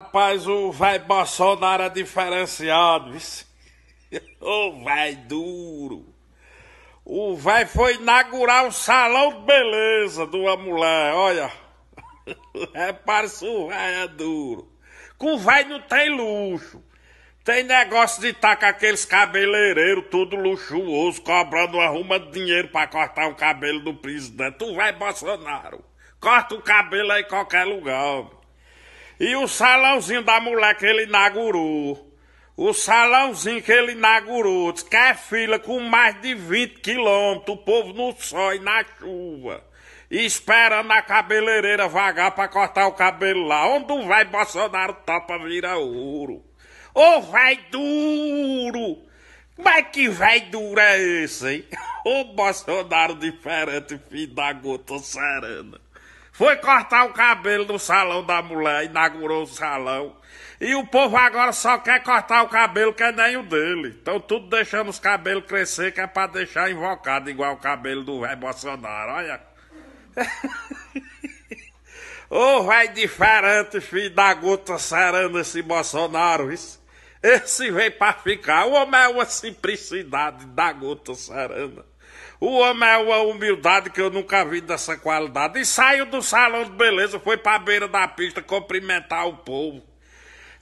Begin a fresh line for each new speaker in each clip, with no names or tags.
Rapaz, o vai Bolsonaro é diferenciado. O vai duro. O vai foi inaugurar o salão de beleza de uma mulher, olha. Repare é, se o vai é duro. Com o vai não tem luxo. Tem negócio de estar tá com aqueles cabeleireiros tudo luxuoso, cobrando arruma de dinheiro para cortar o cabelo do presidente. Tu vai, Bolsonaro. Corta o cabelo aí em qualquer lugar. E o salãozinho da mulher que ele inaugurou. O salãozinho que ele inaugurou. Diz que é fila com mais de 20 quilômetros. O povo no sol e na chuva. esperando a cabeleireira vagar para cortar o cabelo lá. Onde o velho Bolsonaro topa vira ouro. Ô, oh, velho duro! Mas é que vai duro é esse, hein? Ô, Bolsonaro diferente, filho da gota serena. Foi cortar o cabelo no salão da mulher, inaugurou o salão. E o povo agora só quer cortar o cabelo que é nem o dele. Estão tudo deixando os cabelos crescer, que é para deixar invocado, igual o cabelo do velho Bolsonaro. Olha. Ô, oh, vai diferente, filho da gota sarando esse Bolsonaro, isso. Esse vem pra ficar. O homem é uma simplicidade da gota sarana. O homem é uma humildade que eu nunca vi dessa qualidade. E saiu do salão de beleza, foi para beira da pista cumprimentar o povo.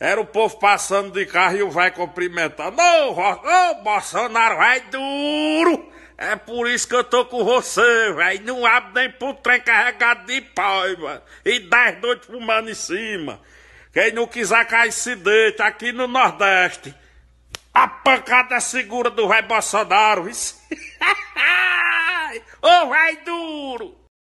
Era o povo passando de carro e o vai cumprimentar. Não, oh, Bolsonaro, vai é duro! É por isso que eu tô com você, velho. Não abre nem pro trem carregado de pau, mano. E dez noites fumando em cima. Quem não quiser cair se dente aqui no Nordeste. A pancada é segura do velho Bolsonaro. Isso. vai duro!